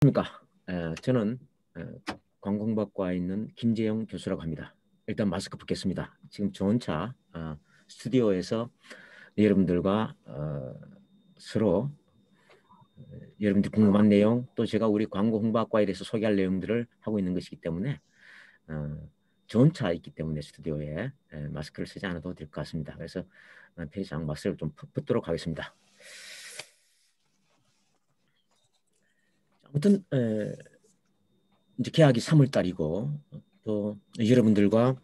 안녕하십니까. 저는 관광박과 있는 김재영 교수라고 합니다. 일단 마스크 벗겠습니다. 지금 전차 어, 스튜디오에서 여러분들과 어, 서로 여러분들 궁금한 내용 또 제가 우리 광고 홍보과에 대해서 소개할 내용들을 하고 있는 것이기 때문에 전차 어, 있기 때문에 스튜디오에 마스크를 쓰지 않아도 될 것 같습니다. 그래서 페이지상 마스크를 좀 벗도록 하겠습니다. 아무튼 에, 이제 계약이 3월 달이고 또 여러분들과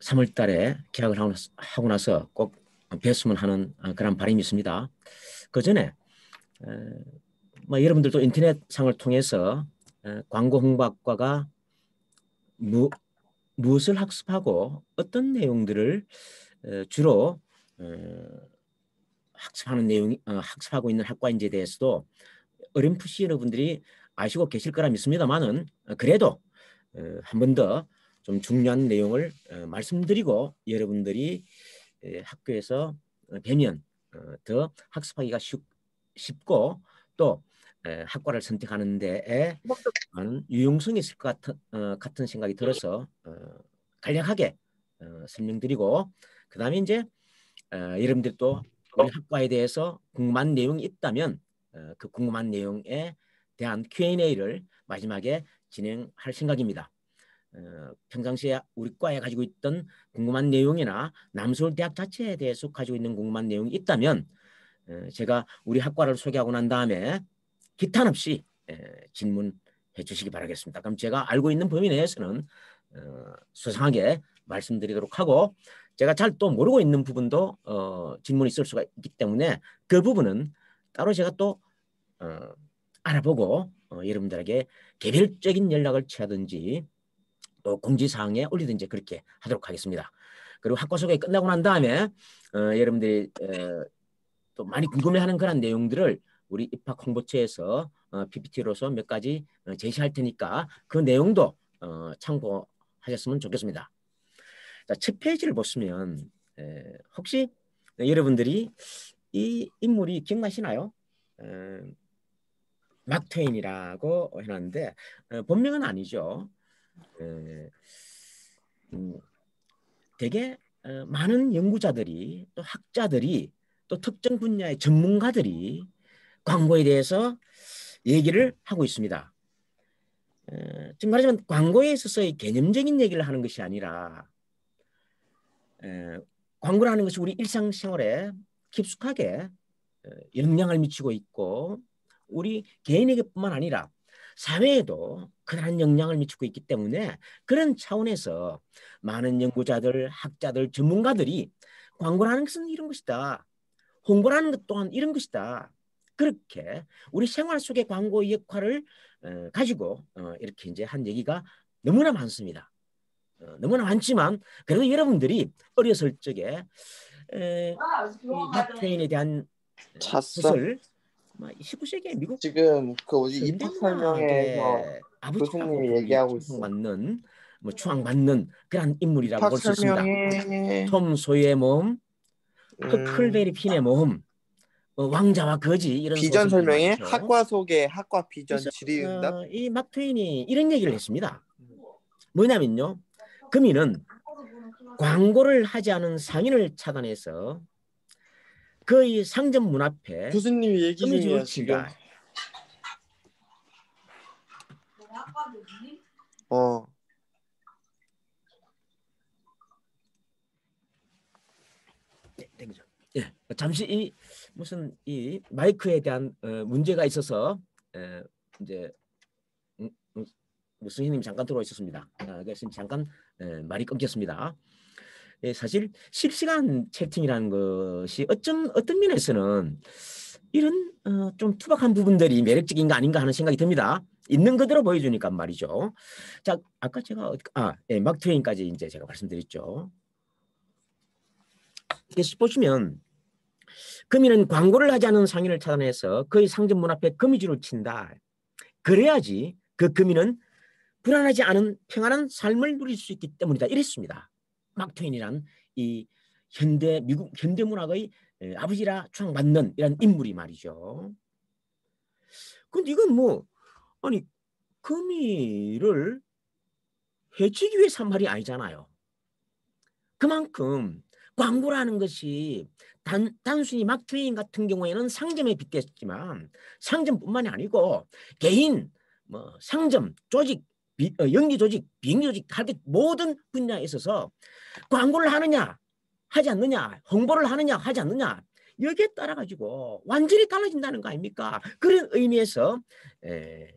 3월 달에 계약을 하고 나서, 꼭 뵀으면 하는 아, 그런 바람이 있습니다. 그 전에 뭐 여러분들도 인터넷상을 통해서 광고 홍보학과가 무, 무엇을 학습하고 어떤 내용들을 주로 학습하는 내용 어, 학습하고 있는 학과인지에 대해서도 어렴풋이 여러분들이 아시고 계실 거라 믿습니다만은 어, 그래도 어, 한번더 좀 중요한 내용을 어, 말씀드리고 여러분들이 학교에서 배면 더 학습하기가 쉽고 또 학과를 선택하는 데에 유용성이 있을 것 같은, 같은 생각이 들어서 간략하게 설명드리고 그 다음에 이제 여러분들 또 우리 학과에 대해서 궁금한 내용이 있다면 어, 그 궁금한 내용에 대한 Q&A를 마지막에 진행할 생각입니다. 어, 평상시에 우리 과에 가지고 있던 궁금한 내용이나 남서울대학 자체에 대해서 가지고 있는 궁금한 내용이 있다면 어, 제가 우리 학과를 소개하고 난 다음에 기탄 없이 질문해 주시기 바라겠습니다. 그럼 제가 알고 있는 범위 내에서는 수상하게 말씀드리도록 하고 제가 잘 또 모르고 있는 부분도 질문이 있을 수가 있기 때문에 그 부분은 따로 제가 또 어, 알아보고 어, 여러분들에게 개별적인 연락을 취하든지 또 공지사항에 올리든지 그렇게 하도록 하겠습니다. 그리고 학과 소개 끝나고 난 다음에 어, 여러분들이 어, 또 많이 궁금해하는 그런 내용들을 우리 입학 홍보처에서 어, PPT로서 몇 가지 어, 제시할 테니까 그 내용도 어, 참고하셨으면 좋겠습니다. 자, 첫 페이지를 보시면 에, 혹시 네, 여러분들이 이 인물이 기억나시나요? 막트인이라고 어, 해놨는데 어, 본명은 아니죠. 어, 음, 되게 많은 연구자들이 또 학자들이 또 특정 분야의 전문가들이 광고에 대해서 얘기를 하고 있습니다. 지금 말하자면 광고에 있어서의 개념적인 얘기를 하는 것이 아니라 광고라는 것이 우리 일상생활에 깊숙하게 어, 영향을 미치고 있고 우리 개인에게뿐만 아니라 사회에도 그러한 영향을 미치고 있기 때문에 그런 차원에서 많은 연구자들, 학자들, 전문가들이 광고라는 것은 이런 것이다. 홍보라는 것 또한 이런 것이다. 그렇게 우리 생활 속의 광고 역할을 어, 가지고 어, 이렇게 이제 한 얘기가 너무나 많습니다. 너무나 많지만 그래도 여러분들이 어렸을 적에 에, 이박웨인에 아, 대한 찼어. 을 19세기에 미국 지금 그 어디 입학 설명회에서 교수님이 얘기하고 있어. 맞는 뭐 추앙받는 그런 인물이라고 볼 수 있습니다. 톰소의 모험, 그 음. 클베리 음. 핀의 모험, 어, 왕자와 거지 이런 비전 설명에 학과 소개, 학과 비전, 질의응답. 어, 이막 트윈이 이런 얘기를 했습니다. 뭐냐면요, 금이는 광고를 하지 않은 상인을 차단해서 그의 상점 문 앞에 교수님 얘기 중이야 지금. 어. 네, 예, 잠시 이 무슨 이 마이크에 대한 어, 문제가 있어서 에, 어, 이제 무 음, 승희님 음, 뭐, 잠깐 들어와 있었습니다. 아, 그래서 잠깐 에, 어, 말이 끊겼습니다. 예, 사실 실시간 채팅이라는 것이 어쩜 어떤 면에서는 이런 어, 좀 투박한 부분들이 매력적인 거 아닌가 하는 생각이 듭니다. 있는 그대로 보여주니까 말이죠. 자, 아까 제가 어, 아, 예, 마 트웨인까지 이제 제가 말씀드렸죠. 이렇 보시면 금이는 광고를 하지 않은 상인을 차단해서 그의 상점 문 앞에 금이줄을 친다. 그래야지 그 금이는 불안하지 않은 평안한 삶을 누릴 수 있기 때문이다. 이랬습니다. 막 트윈이란 이 현대 미국 현대 문학의 아버지라 추앙받는 이런 인물이 말이죠. 근데 이건 뭐 아니 금이를 해치기 위해서 한 말이 아니잖아요. 그만큼 광고라는 것이 단, 단순히 막트인 같은 경우에는 상점에 빗댔지만 상점뿐만이 아니고 개인, 뭐 상점, 조직, 비, 어, 연기 조직, 비행 조직 할게 모든 분야에 있어서 광고를 하느냐 하지 않느냐, 홍보를 하느냐 하지 않느냐 여기에 따라 가지고 완전히 달라진다는 거 아닙니까? 그런 의미에서 에,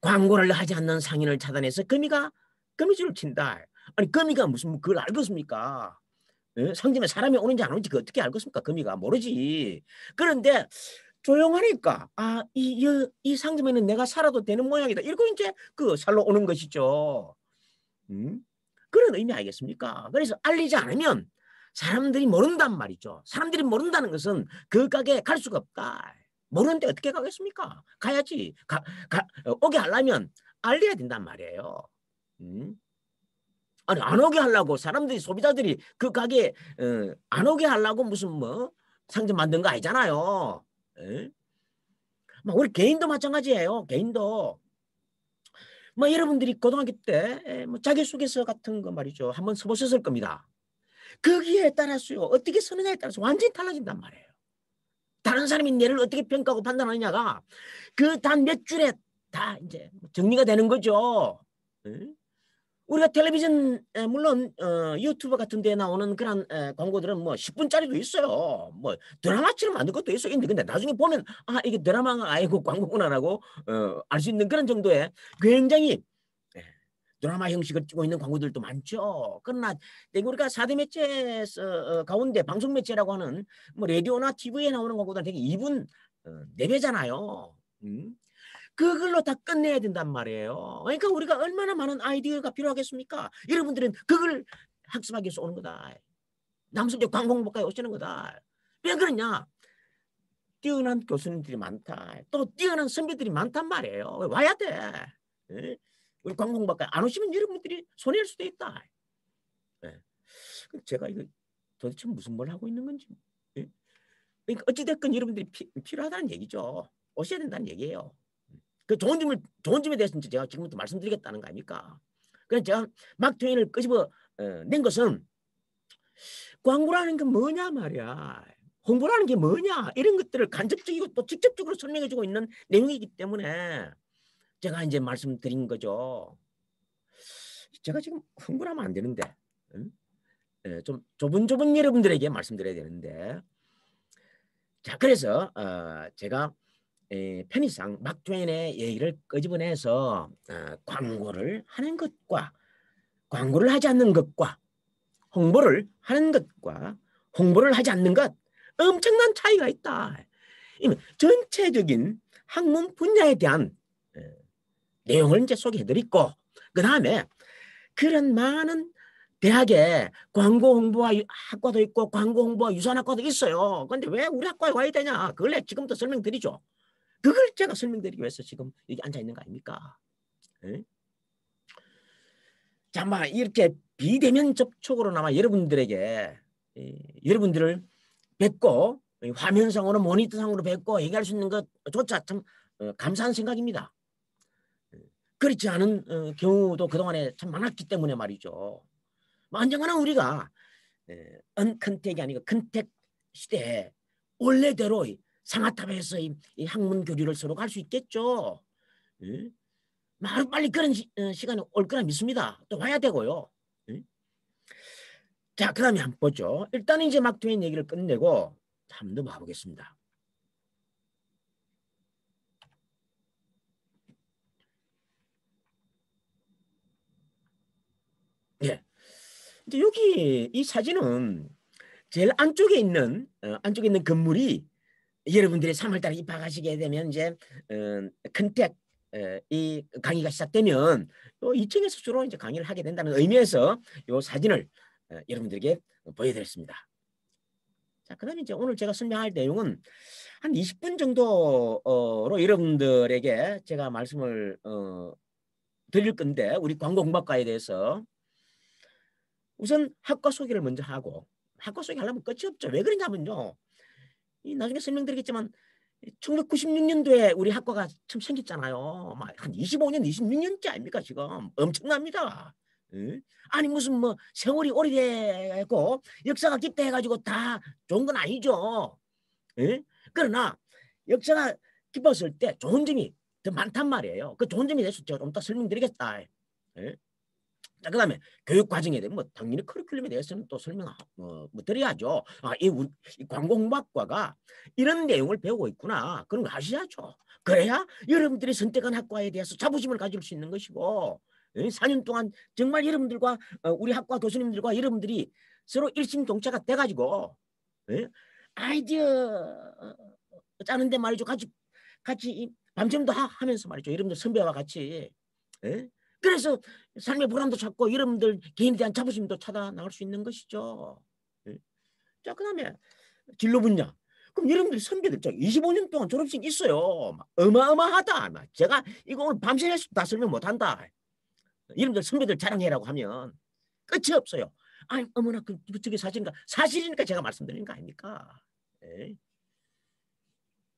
광고를 하지 않는 상인을 차단해서 금이가 금이줄을 친다. 아니 금이가 무슨 그걸 알겠습니까? 에? 상점에 사람이 오는지 안 오는지 그 어떻게 알겠습니까? 금이가 모르지. 그런데 조용하니까 아, 이, 이, 이 상점에는 내가 살아도 되는 모양이다. 이렇게 이제 그 살러 오는 것이죠. 음? 그런 의미 아니겠습니까? 그래서 알리지 않으면 사람들이 모른단 말이죠. 사람들이 모른다는 것은 그 가게에 갈 수가 없다. 모르는데 어떻게 가겠습니까? 가야지. 가, 가, 오게 하려면 알려야 된단 말이에요. 음? 아니 안 오게 하려고 사람들이 소비자들이 그 가게에 어, 안 오게 하려고 무슨 뭐 상점 만든 거 아니잖아요. 막 뭐, 우리 개인도 마찬가지예요. 개인도 뭐 여러분들이 고등학교 때 뭐 자기소개서 같은 거 말이죠. 한번 써보셨을 겁니다. 거기에 따라서요. 어떻게 쓰느냐에 따라서 완전히 달라진단 말이에요. 다른 사람이 내를 어떻게 평가하고 판단하느냐가 그 단 몇 줄에 다 이제 뭐 정리가 되는 거죠. 응? 우리가 텔레비전 물론 어, 유튜브 같은 데 나오는 그런 에, 광고들은 뭐 10분짜리도 있어요. 뭐 드라마처럼 만든 것도 있어 있는데 근데 나중에 보면 아 이게 드라마가 아니고 광고구나라고 어, 알수 있는 그런 정도의 굉장히 예, 드라마 형식을 찍고 있는 광고들도 많죠. 그러나 우리가 사대 매체 어, 가운데 방송 매체라고 하는 뭐 라디오나 TV에 나오는 광고들은 되게 2분 어, 4배잖아요. 음? 그걸로 다 끝내야 된단 말이에요. 그러니까 우리가 얼마나 많은 아이디어가 필요하겠습니까? 여러분들은 그걸 학습하기 위해서 오는 거다. 남성적 관공복까지 오시는 거다. 왜 그러냐? 뛰어난 교수님들이 많다. 또 뛰어난 선배들이 많단 말이에요. 와야 돼. 우리 관공박과 안 오시면 여러분들이 손해일 수도 있다. 예. 제가 이거 도대체 무슨 뭘 하고 있는 건지. 그러니까 어찌됐건 여러분들이 피, 필요하다는 얘기죠. 오셔야 된다는 얘기예요. 그 좋은 점을 좋은 점에 대해서는 제가 지금부터 말씀드리겠다는 거 아닙니까? 그래서 제가 막트인을 끄집어 어, 낸 것은 광고라는 게 뭐냐 말이야. 홍보라는 게 뭐냐 이런 것들을 간접적이고 또 직접적으로 설명해주고 있는 내용이기 때문에 제가 이제 말씀드린 거죠. 제가 지금 흥분하면 안 되는데 응? 예, 좀 좁은 좁은 여러분들에게 말씀드려야 되는데 자 그래서 어, 제가 편의상 막트인의 얘기를 끄집어내서 어, 광고를 하는 것과 광고를 하지 않는 것과 홍보를 하는 것과 홍보를 하지 않는 것 엄청난 차이가 있다. 전체적인 학문 분야에 대한 어, 내용을 이제 소개해드리고 그 다음에 그런 많은 대학에 광고 홍보와 학과도 있고 광고 홍보와 유산 학과도 있어요. 그런데 왜 우리 학과에 와야 되냐? 그걸 지금부터 설명드리죠. 그걸 제가 설명드리기 위해서 지금 여기 앉아 있는 거 아닙니까? 네? 자, 막 이렇게 비대면 접촉으로나마 여러분들에게 예, 여러분들을 뵙고 화면상으로 모니터상으로 뵙고 얘기할 수 있는 것조차 참 어, 감사한 생각입니다. 예, 그렇지 않은 어, 경우도 그동안에 참 많았기 때문에 말이죠. 뭐 언젠가는 우리가 언컨택이 아니고 컨택 시대에 원래대로 상하탑에서 이, 이 학문 교류를 서로 갈 수 있겠죠. 예? 아주 빨리 그런 시, 어, 간이 올 거라 믿습니다. 또 와야 되고요. 예? 자, 그 다음에 한번 보죠. 일단 이제 막토인 얘기를 끝내고 한번 넘어 보겠습니다. 예. 여기 이 사진은 제일 안쪽에 있는 어, 안쪽에 있는 건물이 여러분들이 3월달에 입학하시게 되면 이제 큰택 어, 어, 이 강의가 시작되면 이층에서 주로 이제 강의를 하게 된다는 의미에서 이 사진을 어, 여러분들에게 보여드렸습니다. 자, 그다음에 이제 오늘 제가 설명할 내용은 한 20분 정도로 여러분들에게 제가 말씀을 드릴 건데 우리 광고 공학과에 대해서 우선 학과 소개를 먼저 하고 학과 소개하려면 끝이 없죠. 왜 그러냐면요. 나중에 설명드리겠지만 1996년도에 우리 학과가 처음 생겼잖아요. 막한 25년, 26년째 아닙니까 지금 엄청납니다. 예? 아니 무슨 뭐 세월이 오래됐고 역사가 깊다 해가지고 다 좋은 건 아니죠. 예? 그러나 역사가 깊었을 때 좋은 점이 더 많단 말이에요. 그 좋은 점에 대해서 제가 좀 이따 설명드리겠다. 응? 예? 자, 그다음에 교육 과정에 대해 뭐 당연히 커리큘럼에 대해서는 또 설명 어, 뭐, 뭐 드려야죠. 아, 이, 우리, 이 관공학과가 이런 내용을 배우고 있구나. 그런 거 아셔야죠. 그래야 여러분들이 선택한 학과에 대해서 자부심을 가질 수 있는 것이고 4년 예, 동안 정말 여러분들과 어, 우리 학과 교수님들과 여러분들이 서로 일심동체가 돼가지고 예, 아이디어 짜는데 말이죠. 같이 같이 밤샘도 하면서 말이죠. 여러분들 선배와 같이 예. 그래서 삶의 보람도 찾고 여러분들 개인에 대한 자부심도 찾아 나갈 수 있는 것이죠. 예. 자, 그 다음에 진로 분야. 그럼 여러분들 선배들 25년 동안 졸업식 있어요. 어마어마하다. 제가 이거 오늘 밤새 해서 다 설명 못한다. 여러분들 선배들 자랑해라고 하면 끝이 없어요. 아 어머나 그 저게 사실인가? 사실이니까 제가 말씀드리는 거 아닙니까? 예.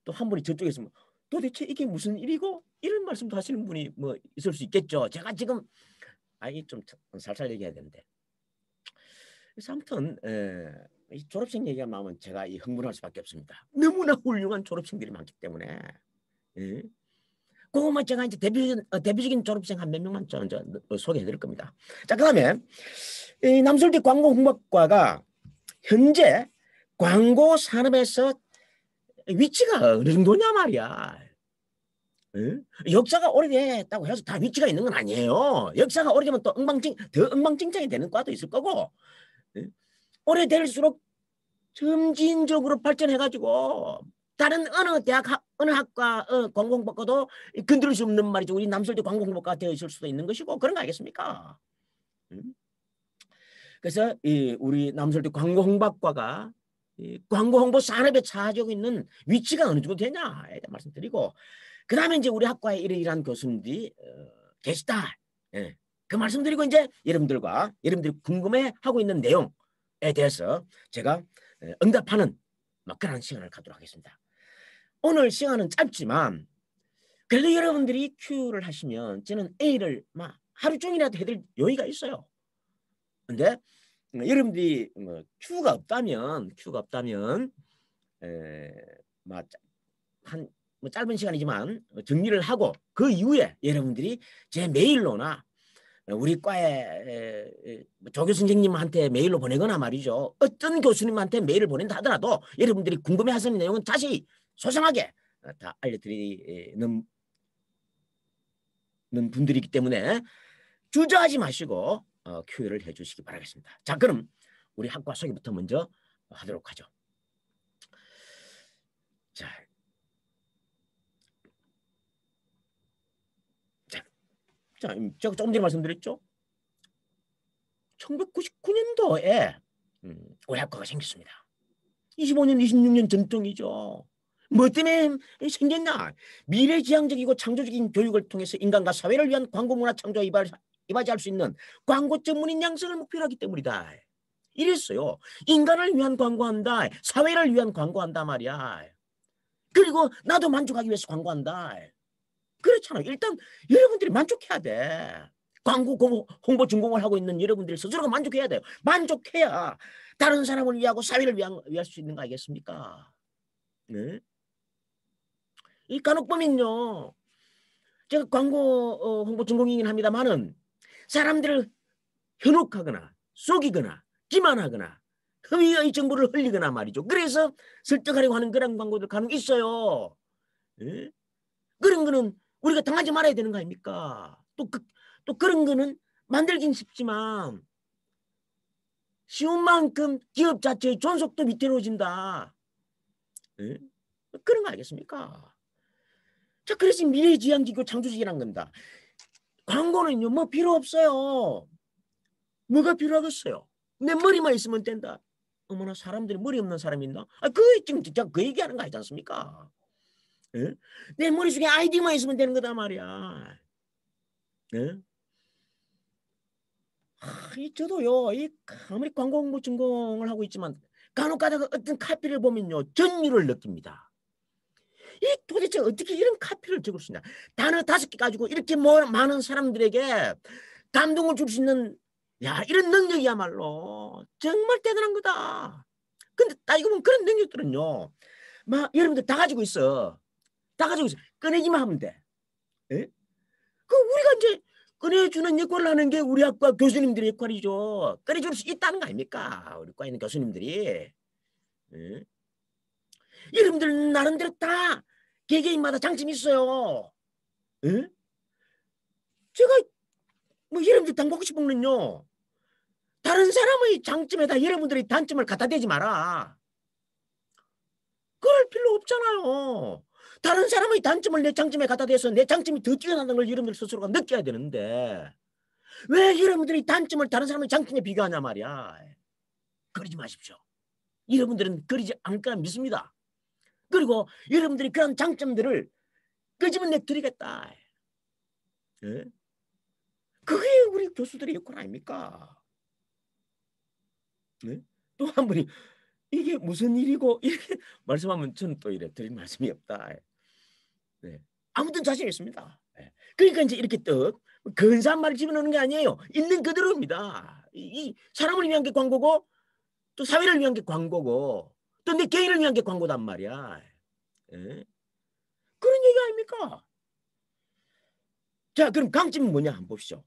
또한 분이 저쪽에서 도대체 이게 무슨 일이고 이런 말씀도 하시는 분이 뭐 있을 수 있겠죠. 제가 지금 아이 좀 살살 얘기해야 되는데. 그래서 아무튼 에, 이 졸업생 얘기가 하면 제가 이 흥분할 수밖에 없습니다. 너무나 훌륭한 졸업생들이 많기 때문에. 예. 그것만 제가 이제 대표적인, 어, 대표적인 졸업생 한 몇 명만 저, 저, 어, 소개해드릴 겁니다. 자 그다음에 이 남설대 광고 홍보과가 현재 광고 산업에서 위치가 어느 정도냐 말이야. 역사가 오래됐다고 해서 다 위치가 있는 건 아니에요. 역사가 오래되면 또 엉망진 더 엉망진창이 되는 과도 있을 거고 응? 오래될수록 점진적으로 발전해가지고 다른 어느 대학 학, 어느 학과 어, 관공법과도 건드릴 수 없는 말이죠. 우리 남설대 관공법과 되어 있을 수도 있는 것이고 그런 거 아니겠습니까? 응? 그래서 이 우리 남설대 관공법과가 광고 홍보 산업에 차지하고 있는 위치가 어느 정도 되냐에 대한 말씀드리고 그 다음에 이제 우리 학과에 이런 이러한 교수님들이 어, 계시다. 예. 그 말씀드리고 이제 여러분들과 여러분들이 궁금해하고 있는 내용에 대해서 제가 응답하는 막 그런 시간을 갖도록 하겠습니다. 오늘 시간은 짧지만 그래도 여러분들이 Q를 하시면 저는 A를 막 하루 종일이라도 해드릴 여유가 있어요. 근데 음, 여러분들이 뭐 Q가 없다면 Q가 없다면 에막한 뭐 짧은 시간이지만 정리를 하고 그 이후에 여러분들이 제 메일로나 우리 과에 뭐 조교 선생님한테 메일로 보내거나 말이죠. 어떤 교수님한테 메일을 보낸다 하더라도 여러분들이 궁금해하시는 내용은 다시 소상하게 다 알려드리는 분들이기 때문에 주저하지 마시고 어, 큐를 해주시기 바라겠습니다. 자 그럼 우리 학과 소개부터 먼저 하도록 하죠. 자 자, 음, 제가 조금 전에 말씀드렸죠. 1999년도에 음, 의과가 생겼습니다. 25년, 26년 전통이죠. 뭐 때문에 생겼나? 미래지향적이고 창조적인 교육을 통해서 인간과 사회를 위한 광고문화 창조 이발, 이바지할 수 있는 광고 전문인 양성을 목표로 하기 때문이다. 이랬어요. 인간을 위한 광고한다. 사회를 위한 광고한다 말이야. 그리고 나도 만족하기 위해서 광고한다. 그렇잖아. 일단 여러분들이 만족해야 돼. 광고 홍보 준공을 하고 있는 여러분들이 스스로가 만족해야 돼요. 만족해야 다른 사람을 위하고 사회를 위한, 위할 수 있는 거 아니겠습니까? 네? 이 간혹범은요. 제가 광고 어, 홍보 전공이긴 합니다만은 사람들을 현혹하거나 속이거나 기만하거나 혐의의 정보를 흘리거나 말이죠. 그래서 설득하려고 하는 그런 광고들 간혹 있어요. 예? 그런 거는 우리가 당하지 말아야 되는 거 아닙니까? 또, 그, 또 그런 거는 만들긴 쉽지만 쉬운 만큼 기업 자체의 존속도 밑으로진다 네? 예? 그런 거아겠습니까 자, 그래서 미래지향지교 창조직이란 겁니다. 광고는요, 뭐 필요 없어요. 뭐가 필요하겠어요? 내 머리만 있으면 된다. 어머나, 사람들이 머리 없는 사람 있나? 아, 그, 지금 진짜 그 얘기하는 거 아니지 않습니까? 내 머릿속에 아이디만 있으면 되는 거다 말이야. 에? 이 저도요. 이 아무리 광부 전공을 뭐 하고 있지만 간혹 가다가 어떤 카피를 보면요. 전율을 느낍니다. 이 도대체 어떻게 이런 카피를 적을 수 있냐. 단어 다섯 개 가지고 이렇게 뭐 많은 사람들에게 감동을 줄 수 있는 야 이런 능력이야말로 정말 대단한 거다. 근데 따지고 보면 그런 능력들은요. 막 여러분들 다 가지고 있어. 다가지고 꺼내기만 하면 돼. 예? 그 우리가 이제 꺼내주는 역할을 하는 게 우리 학과 교수님들의 역할이죠. 꺼내줄 수 있다는 거 아닙니까? 우리 과 있는 교수님들이. 예? 여러분들 나름대로 다 개개인마다 장점이 있어요. 예? 제가 뭐 여러분들 당고 싶은건요. 다른 사람의 장점에다 여러분들의 단점을 갖다 대지 마라. 그럴 필요 없잖아요. 다른 사람의 단점을 내 장점에 갖다 대서 내 장점이 더 뛰어나다는 걸 여러분들 스스로가 느껴야 되는데 왜 여러분들이 단점을 다른 사람의 장점에 비교하냐 말이야. 그러지 마십시오. 여러분들은 그러지 않을 거 믿습니다. 그리고 여러분들이 그런 장점들을 끄집어내 그 드리겠다. 예? 그게 우리 교수들의 역할 아닙니까? 예? 또한 분이 이게 무슨 일이고 이렇게 말씀하면 저는 또 이래 드릴 말씀이 없다. 네. 아무튼 자신 있습니다. 네. 그러니까 이제 이렇게 떡 근사한 말을 집어넣는 게 아니에요. 있는 그대로입니다. 이, 이 사람을 위한 게 광고고 또 사회를 위한 게 광고고 또 내 개인을 위한 게 광고단 말이야. 네. 그런 얘기 아닙니까? 자 그럼 강점이 뭐냐 한번 봅시죠.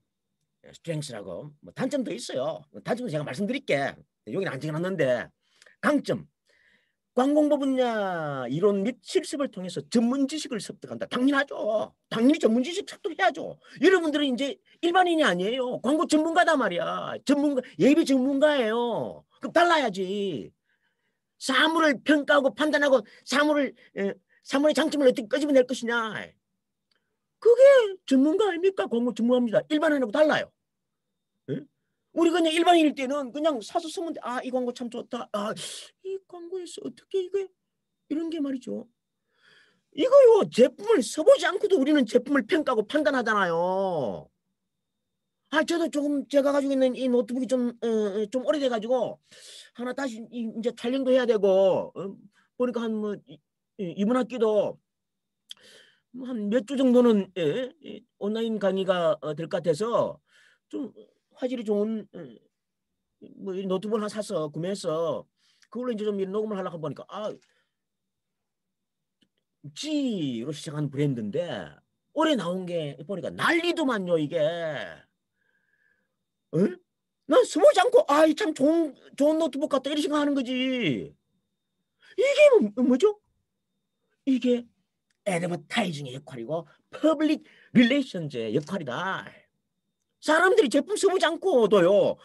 예, 스트렝스라고 뭐 단점도 있어요. 단점은 제가 말씀드릴게. 여기는 안 적어놨는데 강점 관공보 분야 이론 및 실습을 통해서 전문 지식을 습득한다. 당연하죠. 당연히 전문 지식 습득해야죠. 여러분들은 이제 일반인이 아니에요. 광고 전문가다 말이야. 전문가 예비 전문가예요. 그럼 달라야지. 사물을 평가하고 판단하고 사물을 사물의 장점을 어떻게 끄집어낼 것이냐. 그게 전문가 아닙니까? 광고 전문가입니다. 일반인하고 달라요. 우리 그냥 일반인일 때는 그냥 사서 쓰면 돼. 아, 이 광고 참 좋다. 아, 이 광고에서 어떻게 이게 이런 게 말이죠. 이거요. 제품을 써보지 않고도 우리는 제품을 평가하고 판단하잖아요. 아, 저도 조금 제가 가지고 있는 이 노트북이 좀, 어, 어 좀 오래돼가지고 하나 다시 이제 촬영도 해야 되고 어, 보니까 한 뭐 이번 학기도 뭐 한몇 주 정도는 예, 온라인 강의가 어, 될것 같아서 좀 화질이 좋은 어, 뭐 노트북을 하나 사서 구매해서 그걸로 이제 좀 녹음을 하려고 보니까 아 G로 시작한 브랜드인데 올해 나온 게 보니까 난리도만요 이게. 응? 난스무지 않고 아참 좋은 좋은 노트북 같다 이런 생각하는 거지. 이게 뭐, 뭐 뭐죠? 이게 애드버타이징의 역할이고 퍼블릭 릴레이션즈의 역할이다. 사람들이 제품 써보지 않고도요.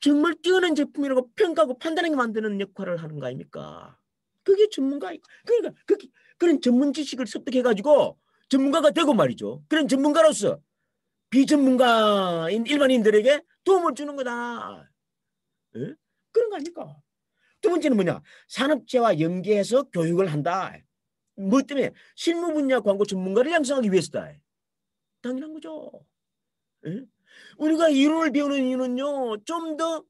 정말 뛰어난 제품이라고 평가하고 판단하게 만드는 역할을 하는 거 아닙니까? 그게 전문가 그러니까 그게, 그런 전문 지식을 습득해가지고 전문가가 되고 말이죠. 그런 전문가로서 비전문가인 일반인들에게 도움을 주는 거다. 예? 그런 거 아닙니까? 두 번째는 뭐냐? 산업재와 연계해서 교육을 한다. 뭐 때문에? 실무 분야 광고 전문가를 양성하기 위해서다. 당연한 거죠. 예? 우리가 이론을 배우는 이유는요. 좀 더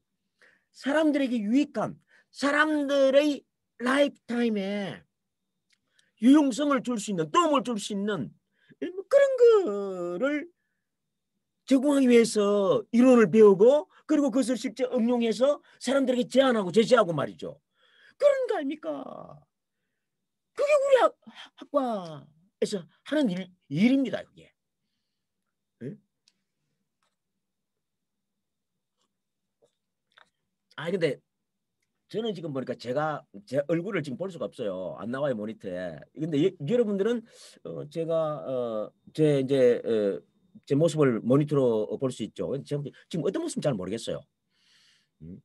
사람들에게 유익한 사람들의 라이프타임에 유용성을 줄 수 있는 도움을 줄 수 있는 예, 뭐 그런 거를 제공하기 위해서 이론을 배우고 그리고 그것을 실제 응용해서 사람들에게 제안하고 제시하고 말이죠. 그런 거 아닙니까? 그게 우리 학, 학과에서 하는 일, 일입니다. 그게. 아니 근데 저는 지금 보니까 제가 제 얼굴을 지금 볼 수가 없어요. 안 나와요 모니터에. 근데 예, 여러분들은 어, 제가 어, 제 이제 어, 제 모습을 모니터로 볼 수 있죠. 지금 지금 어떤 모습인지 잘 모르겠어요. 음.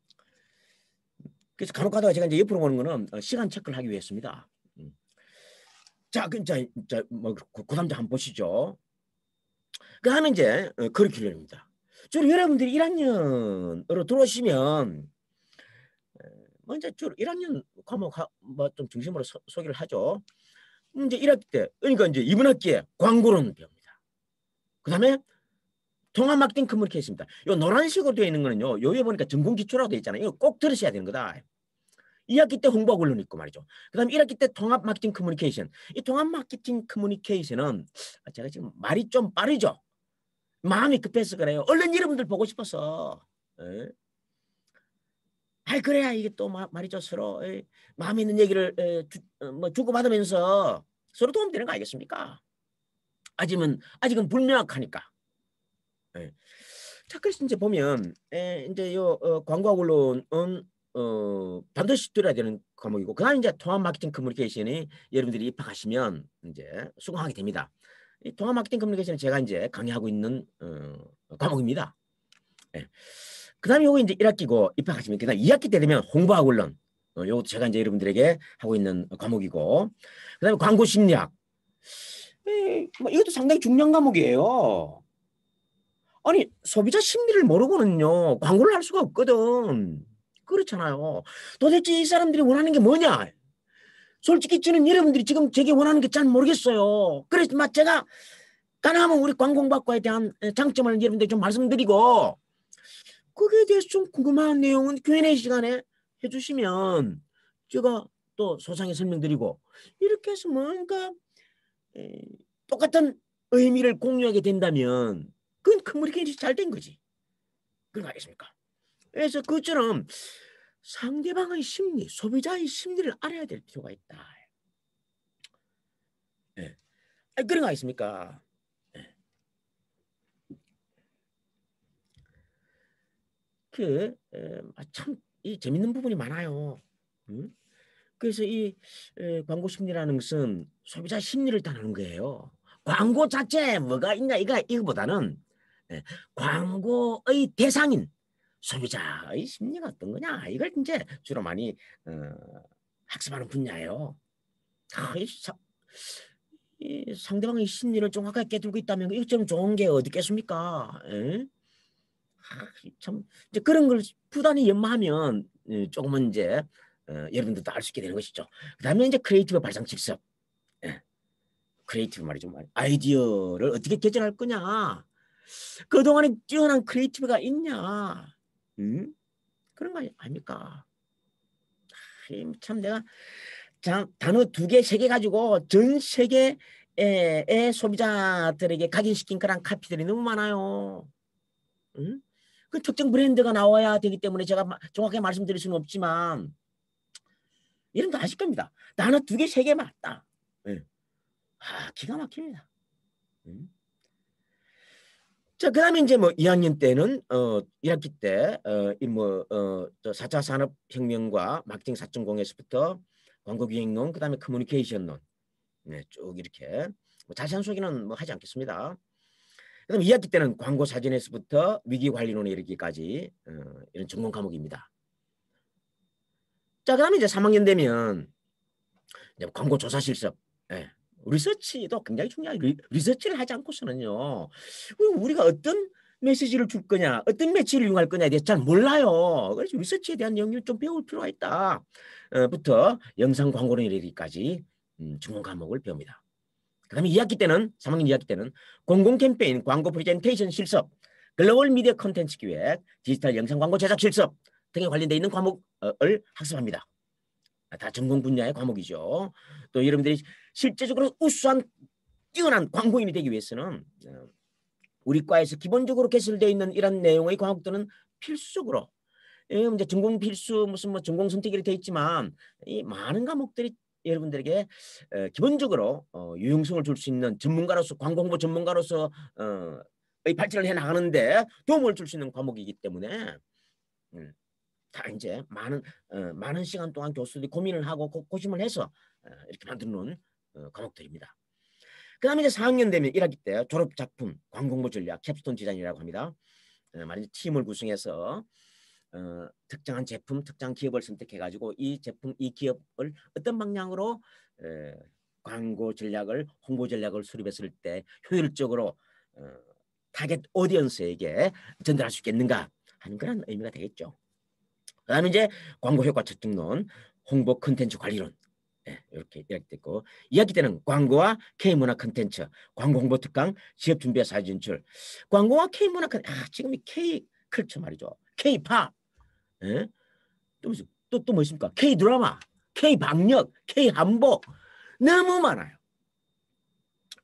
그래서 간혹 가다가 제가 이제 옆으로 보는 거는 어, 시간 체크를 하기 위해서입니다. 음. 자, 그, 자, 자, 뭐, 고담자 한번 보시죠. 그다음 이제 어, 커리큘럼입니다. 여러분들이 1학년으로 들어오시면 뭐 이제 주 1학년 과목 뭐좀 중심으로 소, 개를 하죠. 음, 이제 1학때 그러니까 이제 이번 학기에 광고론 배웁니다. 그다음에 통합 마케팅 커뮤니케이션입니다. 요 노란색으로 되어 있는 거는요. 여기 보니까 전공 기초라고 되어 있잖아요. 이거 꼭 들으셔야 되는 거다. 2학기 때 홍보학 원 있고 말이죠. 그다음 1학기 때 통합 마케팅 커뮤니케이션. 이 통합 마케팅 커뮤니케이션은 제가 지금 말이 좀 빠르죠. 마음이 급해서 그래요. 얼른 여러분들 보고 싶어서. 에? 예. 아이 그래야 이게 또 마, 말이죠 서로 에, 마음에 있는 얘기를 에, 주, 어, 뭐 주고받으면서 서로 도움되는 거 아니겠습니까? 아직은 아직은 불명확하니까. 에. 예. 자 그래서 이제 보면 에, 이제 요 어, 광고 언론은 어, 반드시 들어야 되는 과목이고 그다음 이제 통합 마케팅 커뮤니케이션이 여러분들이 입학하시면 이제 수강하게 됩니다. 이 통합 마케팅 커뮤니케이션은 제가 이제 강의하고 있는 어, 과목입니다. 예. 그 다음에 요거 이제 1학기고 입학하시면 그다음 2학기 때 되면 홍보학 원론 어, 요것도 제가 이제 여러분들에게 하고 있는 과목이고 그 다음에 광고 심리학 에이, 뭐 이것도 상당히 중요한 과목이에요. 아니 소비자 심리를 모르고는요 광고를 할 수가 없거든. 그렇잖아요. 도대체 이 사람들이 원하는 게 뭐냐? 솔직히 저는 여러분들이 지금 제게 원하는 게 잘 모르겠어요. 그래서 막 제가 가능하면 우리 관공박과에 대한 장점을 여러분들 좀 말씀드리고 거기에 대해서 좀 궁금한 내용은 Q&A 시간에 해주시면 제가 또 소상히 설명드리고 이렇게 해서 뭔가 뭐 그러니까, 에, 똑같은 의미를 공유하게 된다면 그건 커뮤니케이션이 잘 된 거지. 그런 거 아니겠습니까? 그래서 그처럼 상대방의 심리, 소비자의 심리를 알아야 될 필요가 있다. 네. 그런 거 아니겠습니까? 이참이 그, 아, 재밌는 부분이 많아요. 음? 그래서 이 광고 심리라는 것은 소비자 심리를 다루는 거예요. 광고 자체 뭐가 있냐 이거 이거보다는 예, 광고의 대상인 소비자의 심리가 어떤 거냐 이걸 이제 주로 많이 어, 학습하는 분야예요. 아, 이, 상대방의 심리를 좀 아까 깨들고 있다면 이거 좀 좋은 게 어디겠습니까? 에? 예? 아, 참 이제 그런 걸 부단히 연마하면 예, 조금은 이제 어, 여러분들도 알 수 있게 되는 것이죠. 그다음에 이제 크리에이티브 발상 직섭. 예. 크리에이티브 말이죠. 아이디어를 어떻게 개진할 거냐. 그동안에 뛰어난 크리에이티브가 있냐. 음? 그런 거 아닙니까? 아, 참 내가 단어 두 개, 세 개 가지고 전 세계의 소비자들에게 각인시킨 그런 카피들이 너무 많아요. 응? 음? 그 특정 브랜드가 나와야 되기 때문에 제가 정확하게 말씀드릴 수는 없지만 이런 거 아실 겁니다. 나는 두 개, 세 개 맞다. 네. 아, 기가 막힙니다. 음. 자, 그 다음에 이제 뭐 2학년 때는, 어, 1학기 때, 어, 이 뭐, 어, 차 산업혁명과 마케팅 4.0에서부터 광고기획론, 그 다음에 커뮤니케이션론. 네, 쭉 이렇게. 뭐 자세한 소개는 뭐 하지 않겠습니다. 그럼 2학기 때는 광고 사진에서부터 위기 관리론에 이르기까지 어, 이런 전문 과목입니다. 자, 그다음에 이제 3학년 되면 이제 광고 조사 실습. 예. 리서치도 굉장히 중요한 리, 리서치를 하지 않고서는요. 우리가 어떤 메시지를 줄 거냐, 어떤 매체를 이용할 거냐에 대해잘 몰라요. 그래서 리서치에 대한 영역좀 배울 필요가 있다. 어, 부터 영상 광고론에 이르기까지 음, 전문 과목을 배웁니다. 그다음에 2학기 때는 3학년 2학기 때는 공공 캠페인 광고 프레젠테이션 실습, 글로벌 미디어 컨텐츠 기획, 디지털 영상 광고 제작 실습 등에 관련돼 있는 과목을 학습합니다. 아, 다 전공 분야의 과목이죠. 또 여러분들이 실제적으로 우수한 뛰어난 광고인이 되기 위해서는 어, 우리 과에서 기본적으로 개설되어 있는 이런 내용의 과목들은 필수적으로 예, 이제 전공 필수 무슨 뭐 전공 선택이 되어 있지만 이 많은 과목들이 여러분들에게 어, 기본적으로 어, 유용성을 줄 수 있는 전문가로서 광고 홍보 전문가로서 어, 발전을 해 나가는데 도움을 줄 수 있는 과목이기 때문에 음, 다 이제 많은 어, 많은 시간 동안 교수들이 고민을 하고 고, 심을 해서 어, 이렇게 만들어 놓은 어, 과목들입니다. 그다음에 이제 4학년 되면 1학기 때 졸업 작품 광고 홍 전략 캡스톤 디자인이라고 합니다. 어, 말이 팀을 구성해서 어, 특정한 제품, 특정 기업을 선택해 가지고 이 제품, 이 기업을 어떤 방향으로 에, 어, 광고 전략을, 홍보 전략을 수립했을 때 효율적으로 어, 타겟 오디언스에게 전달할 수 있겠는가 하는 그런 의미가 되겠죠. 그다음에 이제 광고 효과 측정론, 홍보 컨텐츠 관리론 네, 이렇게 이렇게 됐고 이야기 때는 광고와 K 문화 컨텐츠, 광고 홍보 특강, 지역 준비와 사회 진출, 광고와 아, K 문화 컨텐츠, 아, 지금 이 K 클처 말이죠, K 팝 예? 또, 또, 또 뭐 있습니까? K 드라마, K 방역, K 한복 너무 많아요.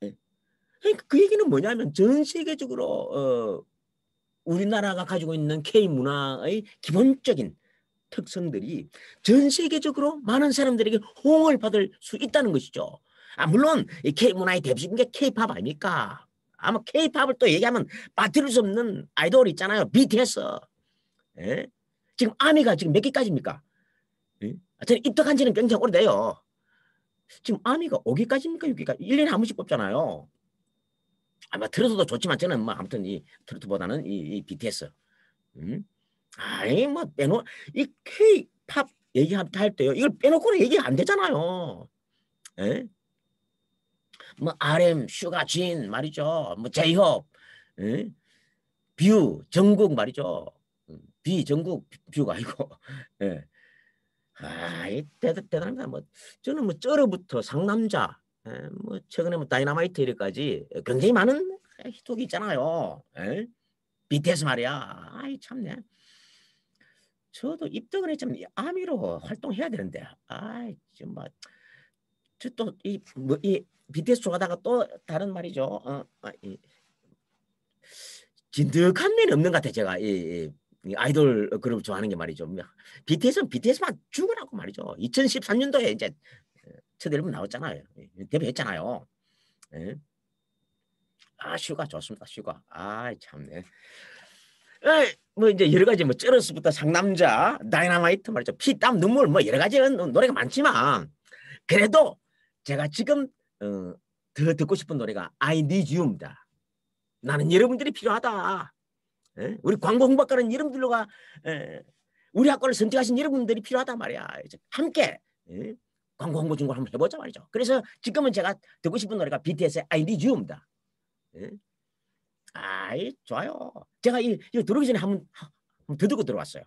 예? 그러니까 그 얘기는 뭐냐면 전 세계적으로 어, 우리나라가 가지고 있는 K 문화의 기본적인 특성들이 전 세계적으로 많은 사람들에게 호응을 받을 수 있다는 것이죠. 아 물론 이 K 문화의 대표적인 게 K-팝 아닙니까? 아마 K-팝을 또 얘기하면 빠뜨릴 수 없는 아이돌 있잖아요. BTS. 예? 지금 아미가 지금 몇 개까지입니까? 예? 아, 저는 입덕한 지는 굉장히 오래돼요. 지금 아미가 5기까지입니까? 6기까지? 1년에 한 번씩 뽑잖아요. 아마 들어서도 좋지만 저는 뭐 아무튼 이 트로트보다는 이, 이 BTS. 음? 아니 뭐 빼놓 이 K-팝 얘기할 때요. 이걸 빼놓고는 얘기 안 되잖아요. 예? 뭐 RM, 슈가, 진 말이죠. 뭐 제이홉, 예? 뷰, 정국 말이죠. 비전국 뷰가 아니고 예. 아, 대 대단합니다. 뭐 저는 뭐 쩔어부터 상남자, 예, 뭐 최근에 뭐 다이나마이트 이래까지 굉장히 많은 히트곡이 있잖아요. 예? BTS 말이야. 아이 참네. 저도 입덕을 했지만 아미로 활동해야 되는데, 아이 정말 뭐, 저또 이뭐이 BTS 좋아하다가 또 다른 말이죠. 어, 아, 이, 진득한 면이 없는 것 같아 제가 이, 이 아이돌 그룹 좋아하는 게 말이죠. BTS는 뭐 BTS만 죽으라고 말이죠. 2013년도에 이제 어, 첫 앨범 나왔잖아요. 예, 데뷔했잖아요. 예. 아 슈가 좋습니다. 슈가. 아 참네. 예. 에이, 뭐 이제 여러 가지 뭐 쩔었부터 상남자, 다이나마이트 말이죠. 피, 땀, 눈물 뭐 여러 가지 노래가 많지만 그래도 제가 지금 어, 더 듣고 싶은 노래가 I Need You입니다. 나는 여러분들이 필요하다. 예? 우리 광고 홍보가는 이름들로가 예, 우리 학과를 선택하신 여러분들이 필요하단 말이야. 함께 예, 광고 홍보 중고 한번 해보자 말이죠. 그래서 지금은 제가 듣고 싶은 노래가 BTS의 I Need You입니다. 아이 좋아요. 제가 이, 이 들어오기 전에 한번 듣고 들어왔어요.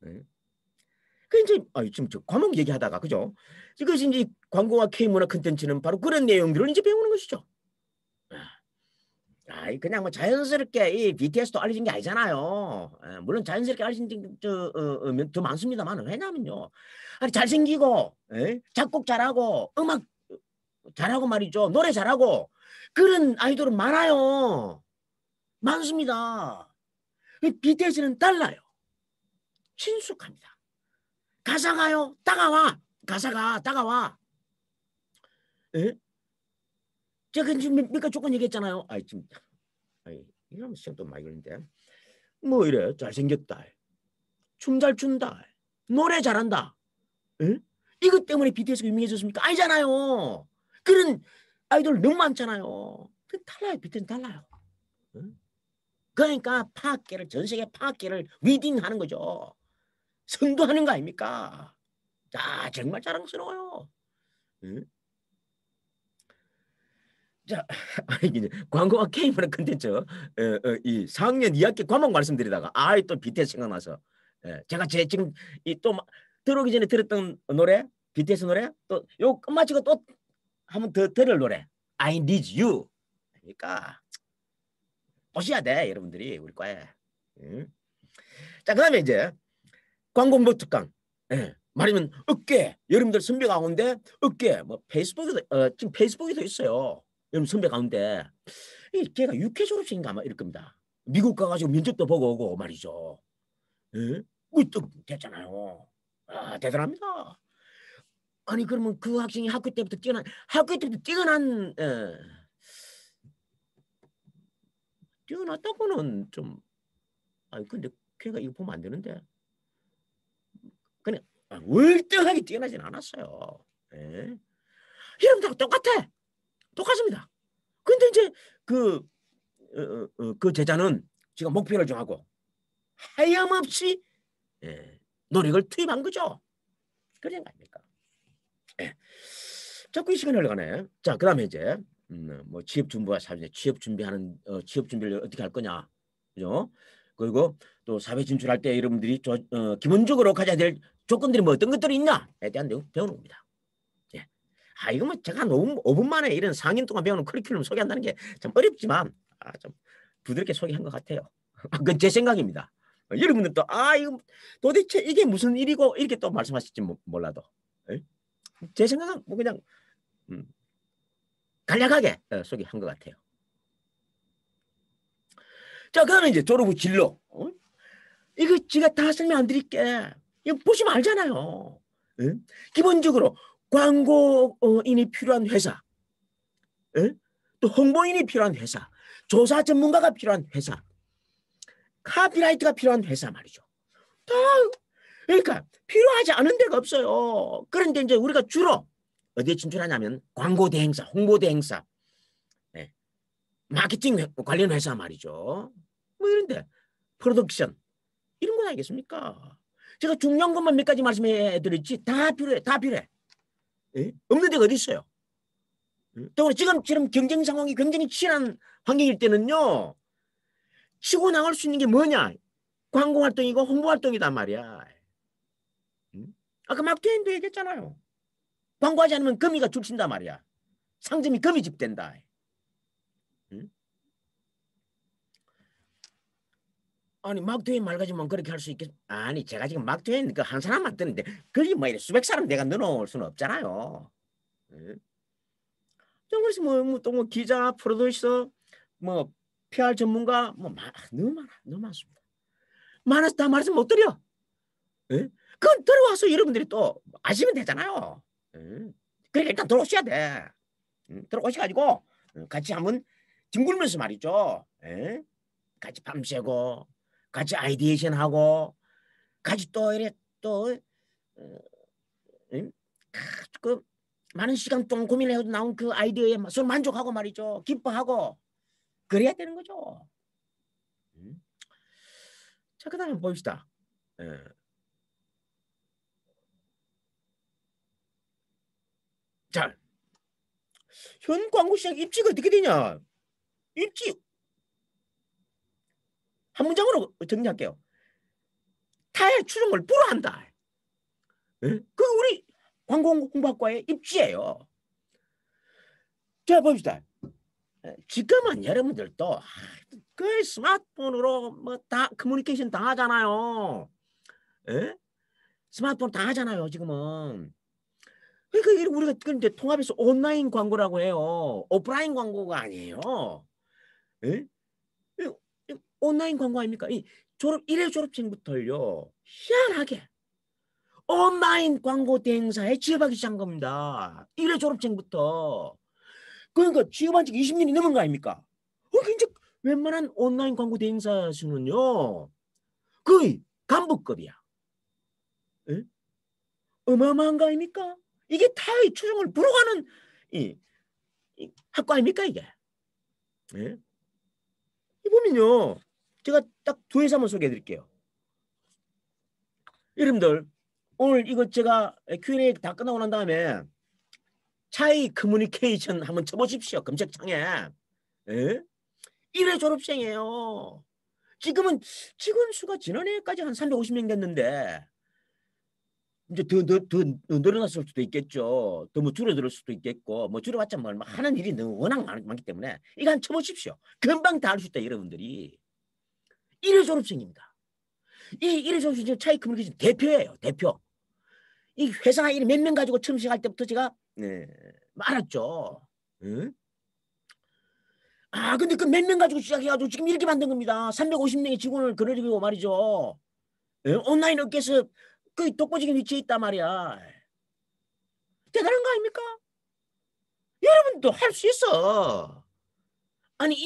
그 이제 아, 지금 저 과목 얘기하다가 그죠? 이것이 이제 광고와 K 문화 컨텐츠는 바로 그런 내용들을 이제 배우는 것이죠. 그냥 뭐 자연스럽게 이 BTS도 알려진 게 아니잖아요. 예, 물론 자연스럽게 알려진 게더 어, 어, 많습니다만 왜냐면요. 아니 잘생기고 예, 작곡 잘하고 음악 잘하고 말이죠. 노래 잘하고 그런 아이돌은 많아요. 많습니다. BTS는 달라요. 친숙합니다. 가사가요. 따가와. 가사가 따가와. 에? 예? 제가 지금 그러니까 조금 얘기했잖아요. 아, 지금 아이, 이런 시험도 많이 그런데 뭐 이래 잘생겼다 춤 잘 춘다 노래 잘한다 응? 이것 때문에 BTS가 유명해졌습니까? 아니잖아요 그런 아이돌 너무 많잖아요 그 달라요 BTS는 달라요 응? 그러니까 파악계를 전 세계 파악계를 위딩하는 거죠 선도하는 거 아닙니까? 자 정말 자랑스러워요 응? 자, 이게 광고와 게임하 컨텐츠 에, 어, 에, 어, 이 4학년 2학기 과목 말씀드리다가 아이 또 BTS 생각나서 에, 예, 제가 제 지금 이 또 들어오기 전에 들었던 노래 BTS 노래 또 요 끝마치고 또한번더 들을 노래 I Need You 그러니까 보셔야 돼 여러분들이 우리 과에 응? 자 그다음에 이제 광고부 뭐 특강 예. 말하면 어깨 여러분들 선배 가운데 어깨 뭐 페이스북에도 어, 지금 페이스북에도 있어요 여러분 선배 가운데 걔가 육회 졸업생인가 아마 이럴 겁니다. 미국 가가지고 면접도 보고 오고 말이죠. 예? 꿀떡 뭐 됐잖아요. 아, 대단합니다. 아니 그러면 그 학생이 학교 때부터 뛰어난 학교 때부터 뛰어난 예. 뛰어났다고는 좀 아니 근데 걔가 이거 보면 안 되는데 그냥 아, 월등하게 뛰어나진 않았어요. 예? 여러분 똑같아. 똑같습니다. 근데 이제 그, 어, 어, 어, 그 제자는 지금 목표를 정하고 하염없이 예, 노력을 투입한 거죠. 그런 거 아닙니까? 예. 자꾸 이 시간이 가네 자, 그 다음에 이제 음, 뭐 취업 준비와 사회 취업 준비하는 어, 취업 준비를 어떻게 할 거냐, 그죠? 그리고 또 사회 진출할 때 여러분들이 조, 어, 기본적으로 가져야 될 조건들이 뭐 어떤 것들이 있냐에 대한 내용 배우는 겁니다. 아 이거 뭐 제가 한 5분, 5분 만에 이런 4년 동안 배우는 커리큘럼 소개한다는 게 참 어렵지만 아, 좀 부드럽게 소개한 것 같아요. 아, 그건 제 생각입니다. 여러분들 또 아 이거 도대체 이게 무슨 일이고 이렇게 또 말씀하실지 몰라도 예? 제 생각은 뭐 그냥 음, 간략하게 어, 소개한 것 같아요. 자 그다음에 이제 졸업 후 진로 어? 이거 제가 다 설명 안 드릴게. 이거 보시면 알잖아요. 에? 예? 기본적으로 광고인이 필요한 회사, 또 홍보인이 필요한 회사, 조사 전문가가 필요한 회사, 카피라이트가 필요한 회사 말이죠. 다 그러니까 필요하지 않은 데가 없어요. 그런데 이제 우리가 주로 어디에 진출하냐면 광고 대행사, 홍보 대행사, 네. 마케팅 관련 회사 말이죠. 뭐 이런데 프로덕션 이런 건 아니겠습니까? 제가 중요한 것만 몇 가지 말씀해 드렸지 다 필요해, 다 필요해. 예? 없는 데가 어디 있어요? 음? 또 지금처럼 경쟁 상황이 굉장히 치열한 환경일 때는요. 치고 나갈 수 있는 게 뭐냐? 광고 활동이고 홍보 활동이단 말이야. 음? 아까 막대인도 얘기했잖아요. 광고하지 않으면 금이가 줄친단 말이야. 상점이 금이 집된다. 아니 막대인 말아지만 그렇게 할 수 있겠? 아니 제가 지금 막대인 그 한 사람만 뜨는데 거기 뭐 이래 수백 사람 내가 넣어놓을 수는 없잖아요. 응? 그래서 뭐또뭐 뭐 기자, 프로듀서, 뭐 PR 전문가 뭐 마, 너무 많아 너무 많습니다. 많아서 다 말씀 못 드려. 응? 예? 그건 들어와서 여러분들이 또 아시면 되잖아요. 응? 예? 그러니까 일단 들어오셔야 돼. 응? 음, 들어오셔가지고 음, 같이 한번 뒹굴면서 말이죠. 예? 같이 밤새고 같이 아이디에이션 하고 같이 또 이래 또 음, 그 많은 시간 동안 고민 해도 나온 그 아이디어에 서로 만족하고 말이죠. 기뻐하고 그래야 되는 거죠. 자, 그 다음에 봅시다. 예. 자, 현 광고 시장 입지가 어떻게 되냐? 입지 한 문장으로 정리할게요. 타의 추종을 불허한다. 그 우리 관공홍보학과의 입지예요. 자 봅시다. 예, 지금은 여러분들도 아, 그 스마트폰으로 뭐 다 커뮤니케이션 다 하잖아요. 에? 예? 스마트폰 다 하잖아요. 지금은. 그러니까 우리가 근데 통합해서 온라인 광고라고 해요. 오프라인 광고가 아니에요. 에? 온라인 광고 아닙니까? 이 졸업 1회 졸업생부터요. 희한하게 온라인 광고 대행사에 취업하기 시작한 겁니다. 1회 졸업생부터. 그러니까 취업한 지 20년이 넘은 거 아닙니까? 어, 이제 웬만한 온라인 광고 대행사 수는요. 거의 간부급이야. 에? 예? 어마어마한 거 아닙니까? 이게 타의 추종을 불어가는 이, 이 학과 아닙니까 이게? 예? 이 보면요. 제가 딱 두 회사 만 소개해 드릴게요. 여러분들 오늘 이거 제가 Q&A 다 끝나고 난 다음에 차이 커뮤니케이션 한번 쳐보십시오. 검색창에. 에? 예? 1회 졸업생이에요. 지금은 직원 수가 지난해까지 한 350명 됐는데 이제 더, 더, 더 늘어났을 수도 있겠죠. 더 뭐 줄어들 수도 있겠고 뭐 줄어봤자 뭐, 뭐 하는 일이 너무 워낙 많, 기 때문에 이거 한 쳐보십시오. 금방 다 할 수 있다 여러분들이. 1회 졸업생입니다. 이 1회 졸업생 차이 커뮤니 대표예요. 대표. 이 회사 일 몇명 가지고 처음 시작할 때부터 제가 네. 알았죠. 응? 예? 아 근데 그 몇 명 가지고 시작해가지고 지금 이렇게 만든 겁니다. 350명의 직원을 거느리고 말이죠. 응? 예? 온라인 업계에서 그 독보적인 위치에 있단 말이야. 대단한 거 아닙니까? 여러분도 할 수 있어. 아니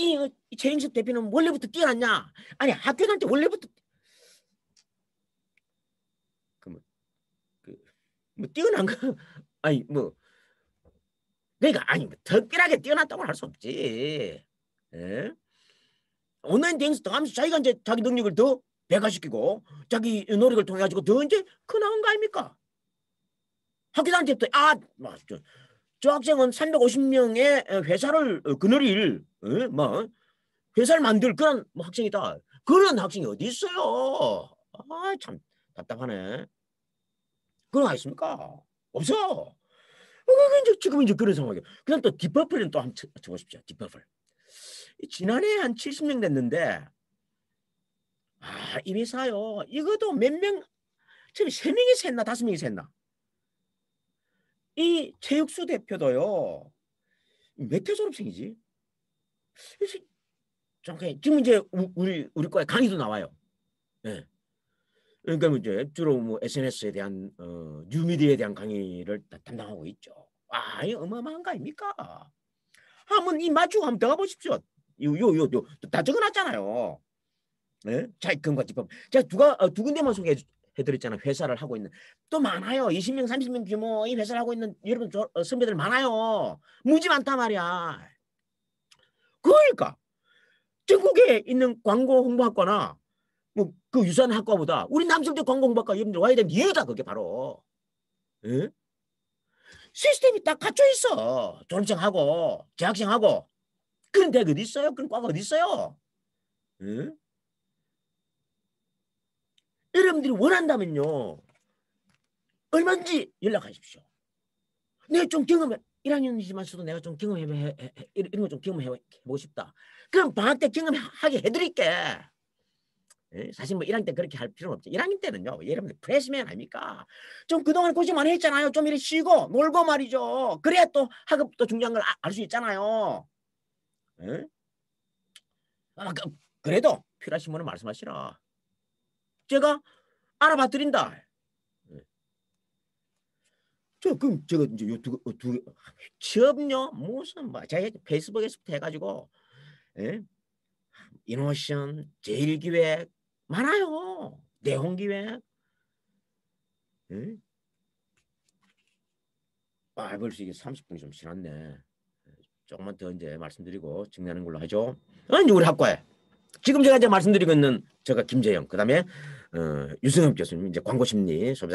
이 최인식 대표는 원래부터 뛰어났냐? 아니 학교 다닐 때 원래부터 그뭐 그, 뭐 뛰어난 거 아니 뭐 그러니까 아니 뭐 특별하게 뛰어났다고 할수 없지. 예? 온라인 대행사 하면서 자기가 이제 자기 능력을 더 배가시키고 자기 노력을 통해 가지고 더 이제 큰 나온 거 아닙니까? 학교 다닐 때부터 아 맞죠. 뭐, 조 학생은 350명의 회사를 어, 그늘일 어, 뭐 회사를 만들 그런 뭐 학생이다. 그런 학생이 어디 있어요? 아 참 답답하네. 그런 거 있습니까? 없어. 어, 이제 지금 이제 그런 상황이에요. 그다음 또 디퍼플은 또 한 번 쳐보십시오. 디퍼플. 지난해 한 70명 됐는데 아이 회사요. 이것도 몇 명? 지금 3 명이 샜나 5 명이 샜나? 이체육수 대표도요. 몇회 졸업생이지? 잠깐 지금 이제 우리 우리 과에 강의도 나와요. 예. 그러니까 뭐 이제 주로 뭐 SNS에 대한 어, 뉴미디어에 대한 강의를 담당하고 있죠. 아, 이 어마어마한 거 아닙니까? 한번 이 마주 한번 들어가 보십시오. 요요요 다 적어놨잖아요. 네? 자, 금과 집합. 제가 두가 어, 두 군데만 소개해 해드렸잖아요. 회사를 하고 있는. 또 많아요. 20명, 30명 규모의 회사를 하고 있는 여러분 저, 어, 선배들 많아요. 무지 많단 말이야. 그러니까 전국에 있는 광고 홍보학과나 뭐 그 유사한 학과보다 우리 남성대 광고 홍보학과 여러분들 와야 되는 이유다 그게 바로. 에? 시스템이 딱 갖춰 있어. 졸업생하고 재학생하고 그런 대학 어디 있어요? 그런 과가 어디 있어요? 응? 여러분들이 원한다면요. 얼마든지 연락하십시오. 내가 좀 경험해. 1학년이지만서도 내가 좀 경험해 이런 거 좀 경험해 보고 싶다. 그럼 방학 때 경험하게 해드릴게. 예, 사실 뭐 1학년 때 그렇게 할 필요는 없죠. 1학년 때는요. 여러분들 프레시맨 아닙니까? 좀 그동안 고생 많이 했잖아요. 좀 이리 쉬고 놀고 말이죠. 그래야 또 학업도 중요한 걸 알수 아, 있잖아요. 응? 예? 아, 그, 래도 필요하신 분은 말씀하시라. 제가 알아봐 드린다. 예. 저 그럼 저거 이제 요두두 어, 취업요 무슨 뭐 페이스북에서부터 해가지고 예? 이노션 제일 기획 많아요 내홍 기획 예? 아 벌써 이게 30분이 좀 지났네 조금만 더 이제 말씀드리고 정리하는 걸로 하죠 아니 어, 우리 학과에 지금 제가 이제 말씀드리고 있는 제가 김재영 그 다음에 어, 유승엽 교수님 이제 광고 심리 소비자